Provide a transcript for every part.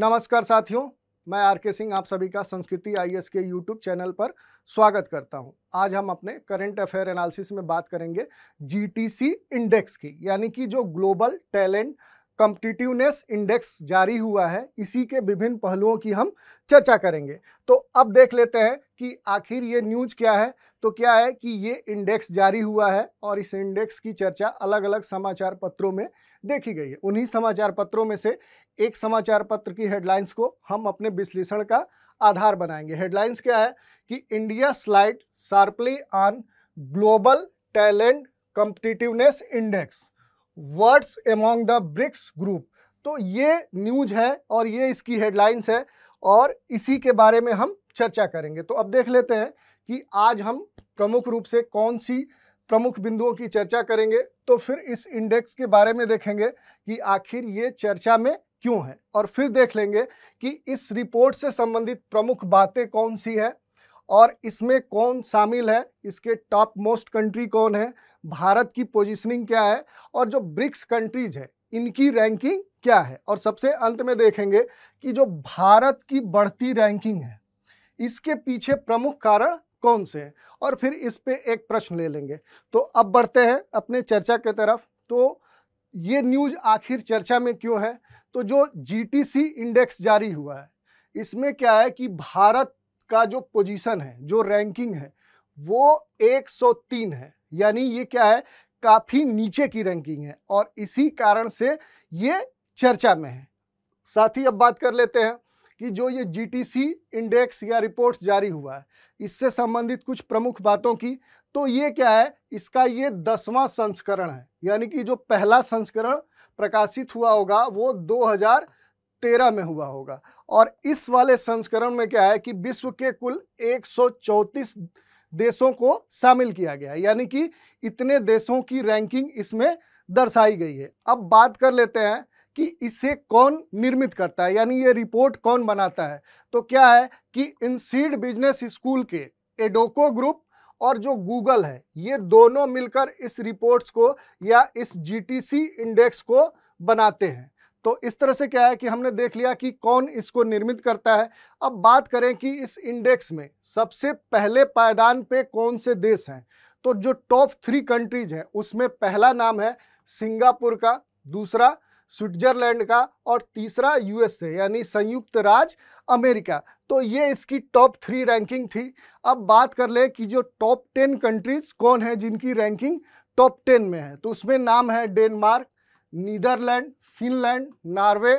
नमस्कार साथियों मैं आर के सिंह आप सभी का संस्कृति आईएएस के यूट्यूब चैनल पर स्वागत करता हूं। आज हम अपने करंट अफेयर एनालिसिस में बात करेंगे जीटीसी इंडेक्स की यानी कि जो ग्लोबल टैलेंट कम्पटिटिवनेस इंडेक्स जारी हुआ है इसी के विभिन्न पहलुओं की हम चर्चा करेंगे तो अब देख लेते हैं कि आखिर ये न्यूज क्या है तो क्या है कि ये इंडेक्स जारी हुआ है और इस इंडेक्स की चर्चा अलग अलग समाचार पत्रों में देखी गई है उन्हीं समाचार पत्रों में से एक समाचार पत्र की हेडलाइंस को हम अपने विश्लेषण का आधार बनाएंगे हेडलाइंस क्या है कि India slide sharply on global talent competitiveness index words among the BRICS group तो ये न्यूज है और ये इसकी हेडलाइंस है और इसी के बारे में हम चर्चा करेंगे तो अब देख लेते हैं कि आज हम प्रमुख रूप से कौन सी प्रमुख बिंदुओं की चर्चा करेंगे तो फिर इस इंडेक्स के बारे में देखेंगे कि आखिर ये चर्चा में क्यों है और फिर देख लेंगे कि इस रिपोर्ट से संबंधित प्रमुख बातें कौन सी है और इसमें कौन शामिल है इसके टॉप मोस्ट कंट्री कौन है भारत की पोजीशनिंग क्या है और जो ब्रिक्स कंट्रीज है इनकी रैंकिंग क्या है और सबसे अंत में देखेंगे कि जो भारत की बढ़ती रैंकिंग है इसके पीछे प्रमुख कारण कौन से हैं और फिर इस पे एक प्रश्न ले लेंगे तो अब बढ़ते हैं अपने चर्चा के तरफ तो ये न्यूज़ आखिर चर्चा में क्यों है तो जो जीटीसी इंडेक्स जारी हुआ है इसमें क्या है कि भारत का जो पोजीशन है जो रैंकिंग है वो 103 है यानी ये क्या है काफ़ी नीचे की रैंकिंग है और इसी कारण से ये चर्चा में है साथ ही अब बात कर लेते हैं कि जो ये जीटीसी इंडेक्स या रिपोर्ट्स जारी हुआ है इससे संबंधित कुछ प्रमुख बातों की तो ये क्या है इसका ये दसवां संस्करण है यानी कि जो पहला संस्करण प्रकाशित हुआ होगा वो 2013 में हुआ होगा और इस वाले संस्करण में क्या है कि विश्व के कुल एक देशों को शामिल किया गया है यानी कि इतने देशों की रैंकिंग इसमें दर्शाई गई है अब बात कर लेते हैं कि इसे कौन निर्मित करता है यानी ये रिपोर्ट कौन बनाता है तो क्या है कि इन सीड बिजनेस स्कूल के एडोको ग्रुप और जो गूगल है ये दोनों मिलकर इस रिपोर्ट्स को या इस जीटीसी इंडेक्स को बनाते हैं तो इस तरह से क्या है कि हमने देख लिया कि कौन इसको निर्मित करता है अब बात करें कि इस इंडेक्स में सबसे पहले पायदान पे कौन से देश हैं तो जो टॉप थ्री कंट्रीज हैं उसमें पहला नाम है सिंगापुर का दूसरा स्विट्जरलैंड का और तीसरा यूएसए यानी संयुक्त राज्य अमेरिका तो ये इसकी टॉप थ्री रैंकिंग थी अब बात कर ले कि जो टॉप टेन कंट्रीज़ कौन है जिनकी रैंकिंग टॉप टेन में है तो उसमें नाम है Denmark Netherlands Finland Norway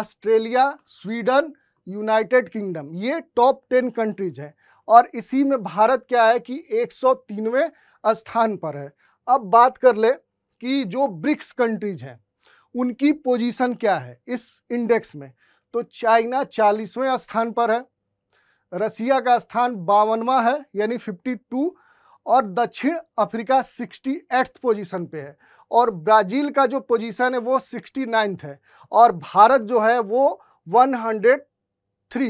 Australia Sweden United Kingdom ये टॉप टेन कंट्रीज हैं और इसी में भारत क्या है कि एक स्थान पर है अब बात कर ले कि जो ब्रिक्स कंट्रीज हैं उनकी पोजीशन क्या है इस इंडेक्स में तो चाइना चालीसवें स्थान पर है रसिया का स्थान बावनवा है यानी फिफ्टी टू और दक्षिण अफ्रीका सिक्सटी एट्थ पोजिशन पर है और ब्राज़ील का जो पोजीशन है वो सिक्सटी नाइन्थ है और भारत जो है वो वन हंड्रेड थ्री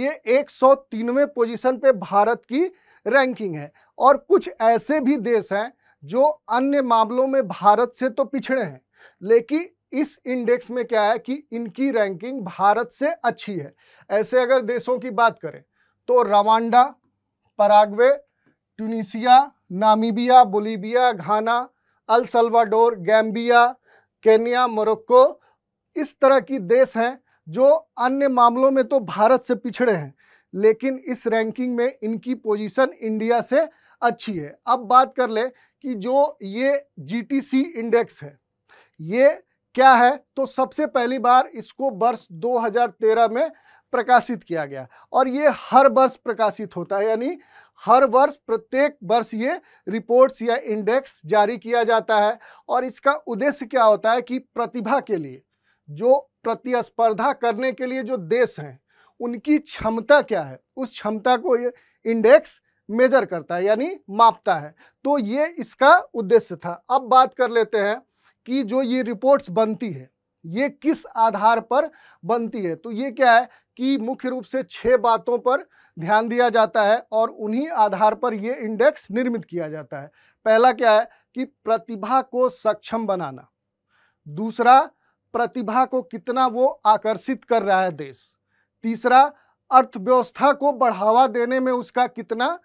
ये एक सौ तीनवें पोजिशन पर भारत की रैंकिंग है और कुछ ऐसे भी देश हैं जो अन्य मामलों में भारत से तो पिछड़े हैं लेकिन इस इंडेक्स में क्या है कि इनकी रैंकिंग भारत से अच्छी है ऐसे अगर देशों की बात करें तो Rwanda Paraguay Tunisia Namibia Bolivia Ghana El Salvador Gambia Kenya Morocco इस तरह की देश हैं जो अन्य मामलों में तो भारत से पिछड़े हैं लेकिन इस रैंकिंग में इनकी पोजीशन इंडिया से अच्छी है अब बात कर ले कि जो ये जीटीसी इंडेक्स है ये क्या है तो सबसे पहली बार इसको वर्ष 2013 में प्रकाशित किया गया और ये हर वर्ष प्रकाशित होता है यानी हर वर्ष प्रत्येक वर्ष ये रिपोर्ट्स या इंडेक्स जारी किया जाता है और इसका उद्देश्य क्या होता है कि प्रतिभा के लिए जो प्रतिस्पर्धा करने के लिए जो देश हैं उनकी क्षमता क्या है उस क्षमता को ये इंडेक्स मेजर करता है यानी मापता है तो ये इसका उद्देश्य था अब बात कर लेते हैं कि जो ये रिपोर्ट्स बनती है ये किस आधार पर बनती है तो ये क्या है कि मुख्य रूप से छः बातों पर ध्यान दिया जाता है और उन्हीं आधार पर ये इंडेक्स निर्मित किया जाता है पहला क्या है कि प्रतिभा को सक्षम बनाना दूसरा प्रतिभा को कितना वो आकर्षित कर रहा है देश तीसरा अर्थव्यवस्था को बढ़ावा देने में उसका कितना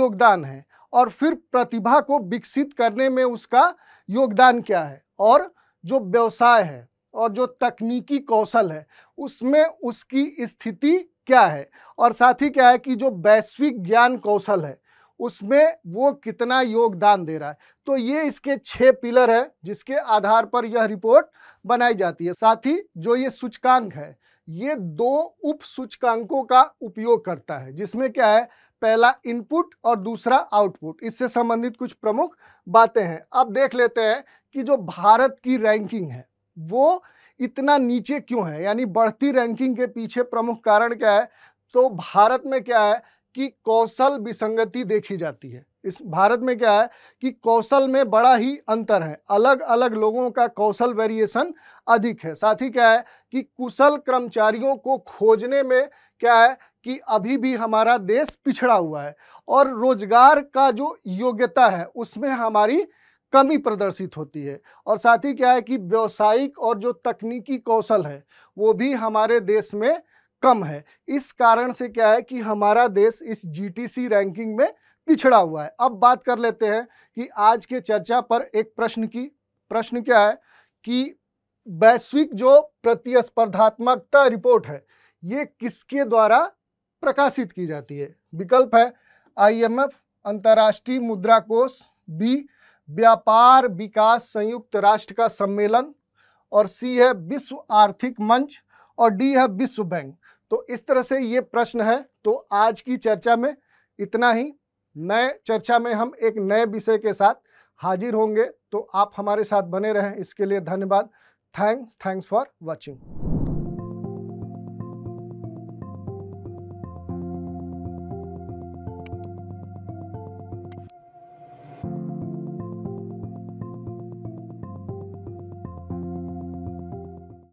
योगदान है और फिर प्रतिभा को विकसित करने में उसका योगदान क्या है और जो व्यवसाय है और जो तकनीकी कौशल है उसमें उसकी स्थिति क्या है और साथ ही क्या है कि जो वैश्विक ज्ञान कौशल है उसमें वो कितना योगदान दे रहा है तो ये इसके छः पिलर है जिसके आधार पर यह रिपोर्ट बनाई जाती है साथ ही जो ये सूचकांक है ये दो उप सूचकांकों का उपयोग करता है जिसमें क्या है पहला इनपुट और दूसरा आउटपुट इससे संबंधित कुछ प्रमुख बातें हैं अब देख लेते हैं कि जो भारत की रैंकिंग है वो इतना नीचे क्यों है यानी बढ़ती रैंकिंग के पीछे प्रमुख कारण क्या है तो भारत में क्या है कि कौशल विसंगति देखी जाती है इस भारत में क्या है कि कौशल में बड़ा ही अंतर है अलग अलग लोगों का कौशल वेरिएशन अधिक है साथ ही क्या है कि कुशल कर्मचारियों को खोजने में क्या है कि अभी भी हमारा देश पिछड़ा हुआ है और रोजगार का जो योग्यता है उसमें हमारी कमी प्रदर्शित होती है और साथ ही क्या है कि व्यवसायिक और जो तकनीकी कौशल है वो भी हमारे देश में कम है इस कारण से क्या है कि हमारा देश इस जीटीसी रैंकिंग में पिछड़ा हुआ है अब बात कर लेते हैं कि आज के चर्चा पर एक प्रश्न की प्रश्न क्या है कि वैश्विक जो प्रतिस्पर्धात्मकता रिपोर्ट है ये किसके द्वारा प्रकाशित की जाती है विकल्प है आईएमएफ अंतर्राष्ट्रीय मुद्रा कोष बी व्यापार विकास संयुक्त राष्ट्र का सम्मेलन और सी है विश्व आर्थिक मंच और डी है विश्व बैंक तो इस तरह से ये प्रश्न है तो आज की चर्चा में इतना ही नए चर्चा में हम एक नए विषय के साथ हाजिर होंगे तो आप हमारे साथ बने रहें इसके लिए धन्यवाद थैंक्स थैंक्स फॉर वॉचिंग